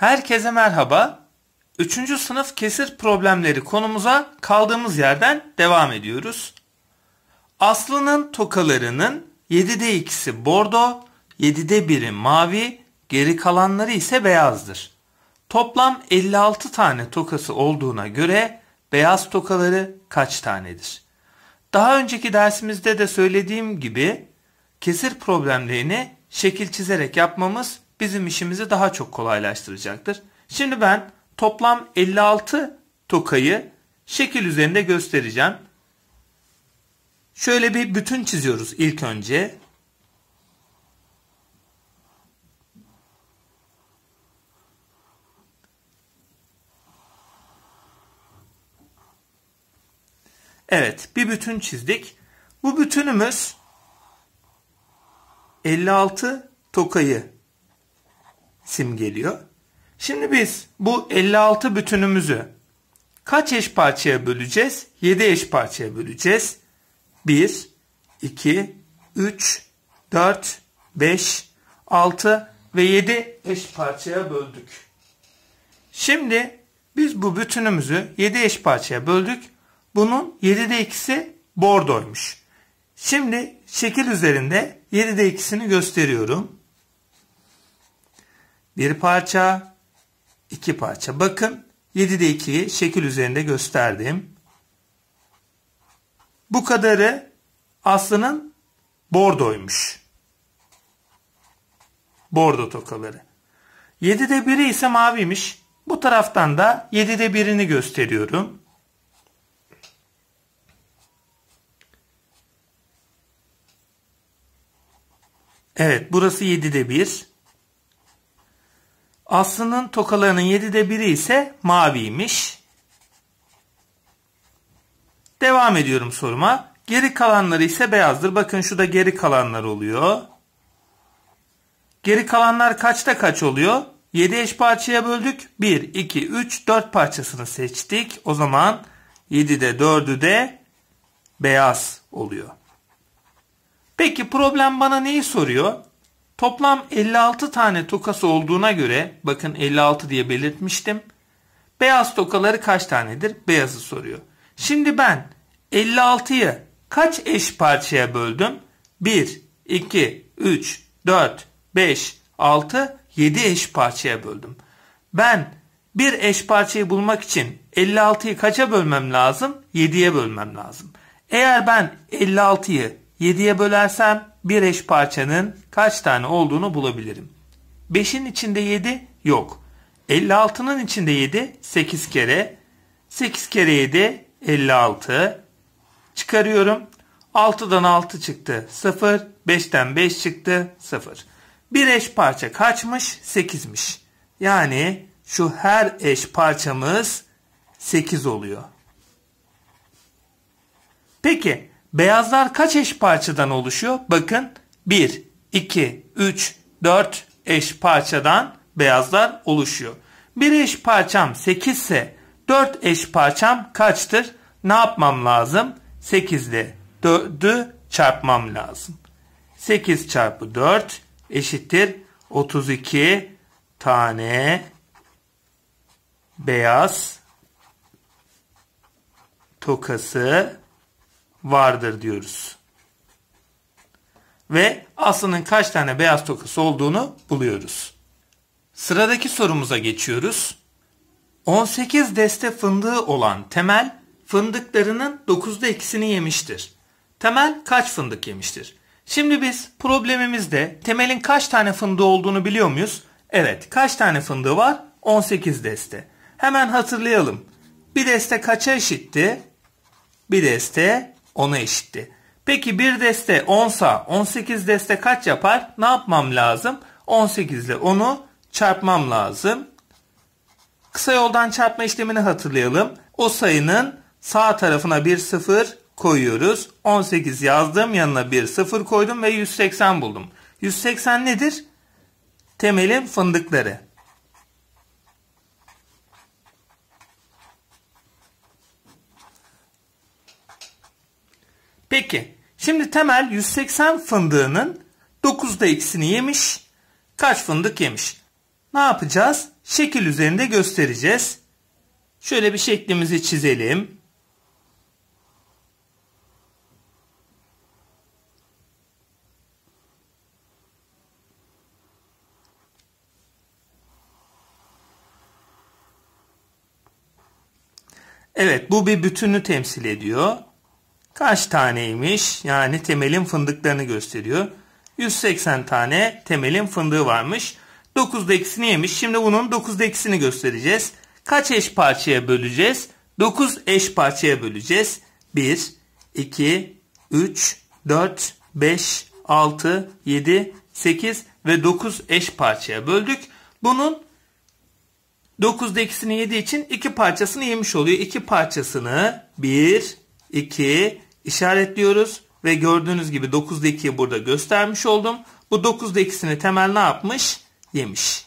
Herkese merhaba. Üçüncü sınıf kesir problemleri konumuza kaldığımız yerden devam ediyoruz. Aslı'nın tokalarının 7'de ikisi bordo, 7'de biri mavi, geri kalanları ise beyazdır. Toplam 56 tane tokası olduğuna göre beyaz tokaları kaç tanedir? Daha önceki dersimizde de söylediğim gibi kesir problemlerini şekil çizerek yapmamız bizim işimizi daha çok kolaylaştıracaktır. Şimdi ben toplam 56 tokayı şekil üzerinde göstereceğim. Şöyle bir bütün çiziyoruz ilk önce. Evet bir bütün çizdik. Bu bütünümüz 56 tokayı simgeliyor. Şimdi biz bu 56 bütünümüzü kaç eş parçaya böleceğiz? 7 eş parçaya böleceğiz. 1, 2, 3, 4, 5, 6 ve 7 eş parçaya böldük. Şimdi biz bu bütünümüzü 7 eş parçaya böldük. Bunun 7'de ikisi bordoymuş. Şimdi şekil üzerinde 7'de ikisini gösteriyorum bir parça, iki parça. Bakın 7'de 2'yi şekil üzerinde gösterdim. Bu kadarı Aslı'nın bordoymuş. Bordo tokaları. 7'de 1'i ise maviymiş. Bu taraftan da 7'de 1'ini gösteriyorum. Evet burası 7'de 1. Aslı'nın tokalarının 7'de biri ise maviymiş. Devam ediyorum soruma. Geri kalanları ise beyazdır. Bakın şu da geri kalanlar oluyor. Geri kalanlar kaçta kaç oluyor? 7 eş parçaya böldük. 1, 2, 3, 4 parçasını seçtik. O zaman 7'de 4'ü de beyaz oluyor. Peki problem bana neyi soruyor? Toplam 56 tane tokası olduğuna göre bakın 56 diye belirtmiştim. Beyaz tokaları kaç tanedir? Beyazı soruyor. Şimdi ben 56'yı kaç eş parçaya böldüm? 1, 2, 3, 4, 5, 6, 7 eş parçaya böldüm. Ben bir eş parçayı bulmak için 56'yı kaça bölmem lazım? 7'ye bölmem lazım. Eğer ben 56'yı 7'ye bölersem bir eş parçanın kaç tane olduğunu bulabilirim. 5'in içinde 7 yok. 56'nın içinde 7 8 kere. 8 kere 7 56. Çıkarıyorum. 6'dan 6 çıktı 0. 5'ten 5 çıktı 0. Bir eş parça kaçmış? 8'miş. Yani şu her eş parçamız 8 oluyor. Peki Beyazlar kaç eş parçadan oluşuyor? Bakın 1, 2, 3, 4 eş parçadan beyazlar oluşuyor. 1 eş parçam 8 ise 4 eş parçam kaçtır? Ne yapmam lazım? 8 ile 4'ü çarpmam lazım. 8 çarpı 4 eşittir 32 tane beyaz tokası vardır diyoruz. Ve Aslı'nın kaç tane beyaz tokası olduğunu buluyoruz. Sıradaki sorumuza geçiyoruz. 18 deste fındığı olan Temel fındıklarının 9'da ikisini yemiştir. Temel kaç fındık yemiştir? Şimdi biz problemimizde Temel'in kaç tane fındığı olduğunu biliyor muyuz? Evet kaç tane fındığı var? 18 deste. Hemen hatırlayalım. Bir deste kaça eşitti? Bir deste 10'a eşitti. Peki bir deste 10 sa 18 deste kaç yapar? Ne yapmam lazım? 18 ile 10'u çarpmam lazım. Kısa yoldan çarpma işlemini hatırlayalım. O sayının sağ tarafına bir sıfır koyuyoruz. 18 yazdım yanına bir sıfır koydum ve 180 buldum. 180 nedir? Temelin fındıkları. Peki şimdi Temel 180 fındığının 9'da ikisini yemiş. Kaç fındık yemiş? Ne yapacağız? Şekil üzerinde göstereceğiz. Şöyle bir şeklimizi çizelim. Evet bu bir bütünü temsil ediyor kaç taneymiş? Yani temelin fındıklarını gösteriyor. 180 tane temelin fındığı varmış. 9'da ikisini yemiş. Şimdi bunun 9'da ikisini göstereceğiz. Kaç eş parçaya böleceğiz? 9 eş parçaya böleceğiz. 1, 2, 3, 4, 5, 6, 7, 8 ve 9 eş parçaya böldük. Bunun 9'da ikisini yediği için 2 parçasını yemiş oluyor. 2 parçasını 1, 2, işaretliyoruz. Ve gördüğünüz gibi 9'da burada göstermiş oldum. Bu 9'da temel ne yapmış? Yemiş.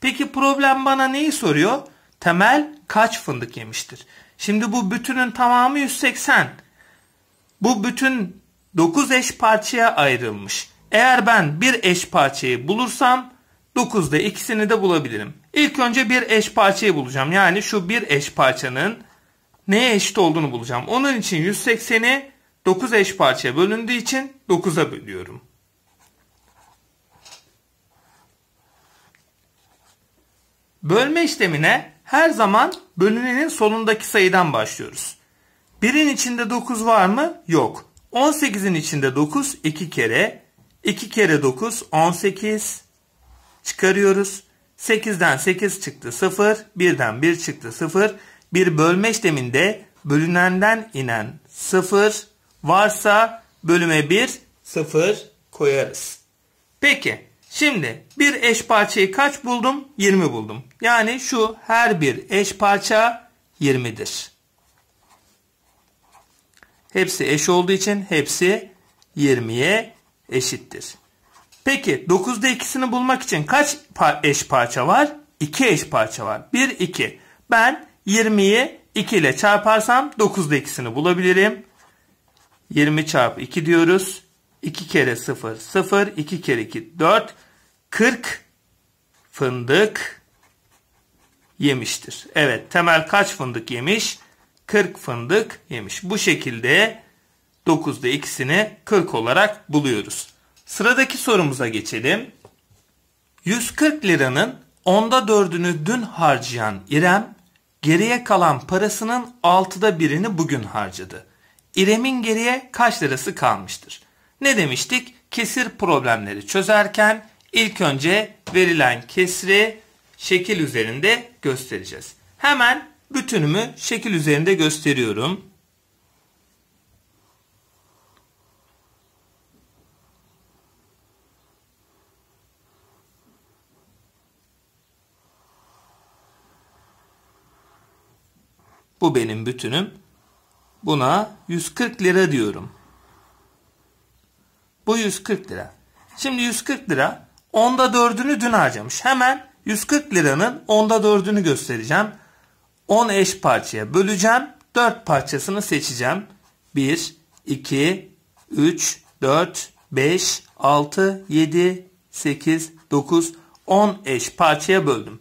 Peki problem bana neyi soruyor? Temel kaç fındık yemiştir? Şimdi bu bütünün tamamı 180. Bu bütün 9 eş parçaya ayrılmış. Eğer ben bir eş parçayı bulursam 9'da ikisini de bulabilirim. İlk önce bir eş parçayı bulacağım. Yani şu bir eş parçanın neye eşit olduğunu bulacağım. Onun için 180'i 9 eş parçaya bölündüğü için 9'a bölüyorum. Bölme işlemine her zaman bölünenin solundaki sayıdan başlıyoruz. 1'in içinde 9 var mı? Yok. 18'in içinde 9 2 kere. 2 kere 9 18. Çıkarıyoruz. 8'den 8 çıktı 0. 1'den 1 çıktı 0 bir bölme işleminde bölünenden inen 0 varsa bölüme 1 0 koyarız. Peki şimdi bir eş parçayı kaç buldum? 20 buldum. Yani şu her bir eş parça 20'dir. Hepsi eş olduğu için hepsi 20'ye eşittir. Peki 9'da ikisini bulmak için kaç eş parça var? 2 eş parça var. 1, 2. Ben 20'yi 2 ile çarparsam 9'da ikisini bulabilirim. 20 çarpı 2 diyoruz. 2 kere 0 0 2 kere 2 4 40 fındık yemiştir. Evet temel kaç fındık yemiş? 40 fındık yemiş. Bu şekilde 9'da ikisini 40 olarak buluyoruz. Sıradaki sorumuza geçelim. 140 liranın onda dördünü dün harcayan İrem Geriye kalan parasının altıda birini bugün harcadı. İrem'in geriye kaç lirası kalmıştır? Ne demiştik? Kesir problemleri çözerken ilk önce verilen kesri şekil üzerinde göstereceğiz. Hemen bütünümü şekil üzerinde gösteriyorum. Bu benim bütünüm. Buna 140 lira diyorum. Bu 140 lira. Şimdi 140 lira onda dördünü dün harcamış. Hemen 140 liranın onda dördünü göstereceğim. 10 eş parçaya böleceğim. 4 parçasını seçeceğim. 1, 2, 3, 4, 5, 6, 7, 8, 9, 10 eş parçaya böldüm.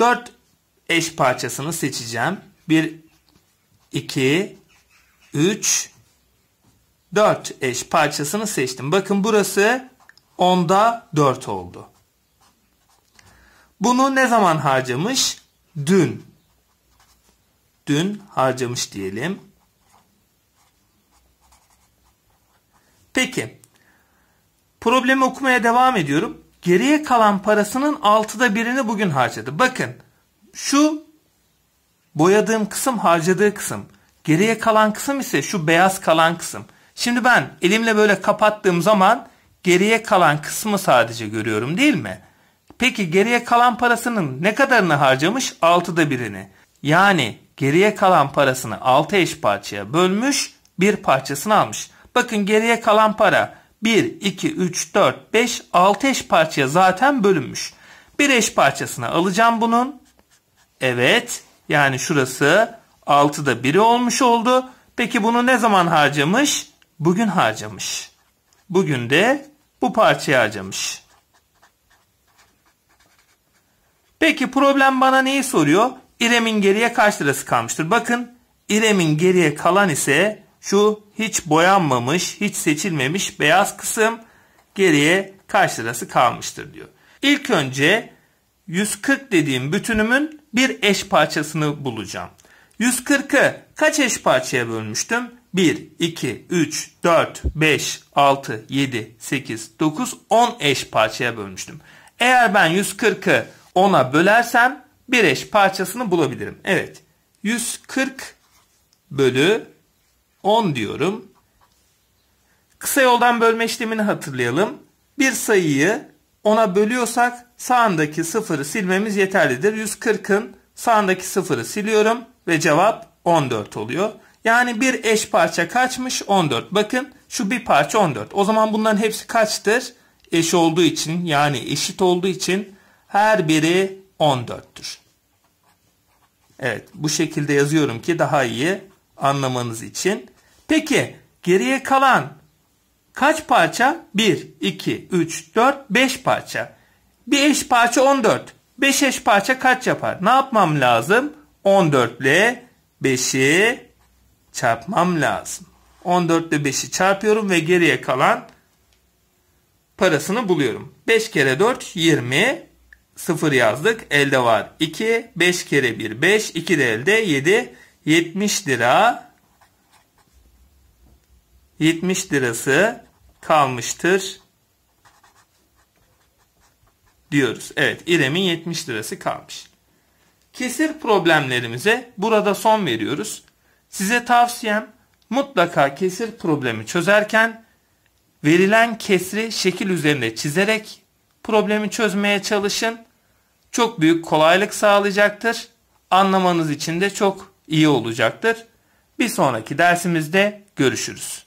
4 eş parçasını seçeceğim. 1, 2, 3, 4 eş parçasını seçtim. Bakın burası 10'da 4 oldu. Bunu ne zaman harcamış? Dün. Dün harcamış diyelim. Peki. Problemi okumaya devam ediyorum. Geriye kalan parasının 6'da birini bugün harcadı. Bakın şu Boyadığım kısım harcadığı kısım. Geriye kalan kısım ise şu beyaz kalan kısım. Şimdi ben elimle böyle kapattığım zaman geriye kalan kısmı sadece görüyorum değil mi? Peki geriye kalan parasının ne kadarını harcamış? Altıda birini. Yani geriye kalan parasını altı eş parçaya bölmüş, bir parçasını almış. Bakın geriye kalan para 1, 2, 3, 4, 5, 6 eş parçaya zaten bölünmüş. Bir eş parçasını alacağım bunun. Evet. Yani şurası 6'da 1'i olmuş oldu. Peki bunu ne zaman harcamış? Bugün harcamış. Bugün de bu parçayı harcamış. Peki problem bana neyi soruyor? İrem'in geriye kaç lirası kalmıştır? Bakın İrem'in geriye kalan ise şu hiç boyanmamış, hiç seçilmemiş beyaz kısım geriye kaç lirası kalmıştır diyor. İlk önce 140 dediğim bütünümün bir eş parçasını bulacağım. 140'ı kaç eş parçaya bölmüştüm? 1, 2, 3, 4, 5, 6, 7, 8, 9, 10 eş parçaya bölmüştüm. Eğer ben 140'ı 10'a bölersem bir eş parçasını bulabilirim. Evet 140 bölü 10 diyorum. Kısa yoldan bölme işlemini hatırlayalım. Bir sayıyı 10'a bölüyorsak sağındaki sıfırı silmemiz yeterlidir. 140'ın sağındaki sıfırı siliyorum ve cevap 14 oluyor. Yani bir eş parça kaçmış? 14. Bakın şu bir parça 14. O zaman bunların hepsi kaçtır? Eş olduğu için yani eşit olduğu için her biri 14'tür. Evet bu şekilde yazıyorum ki daha iyi anlamanız için. Peki geriye kalan kaç parça? 1, 2, 3, 4, 5 parça. Bir eş parça 14. 5 eş parça kaç yapar? Ne yapmam lazım? 14 ile 5'i çarpmam lazım. 14 ile 5'i çarpıyorum ve geriye kalan parasını buluyorum. 5 kere 4 20. 0 yazdık. Elde var 2. 5 kere 1 5. 2 de elde 7. 70 lira 70 lirası kalmıştır diyoruz. Evet İrem'in 70 lirası kalmış. Kesir problemlerimize burada son veriyoruz. Size tavsiyem mutlaka kesir problemi çözerken verilen kesri şekil üzerinde çizerek problemi çözmeye çalışın. Çok büyük kolaylık sağlayacaktır. Anlamanız için de çok iyi olacaktır. Bir sonraki dersimizde görüşürüz.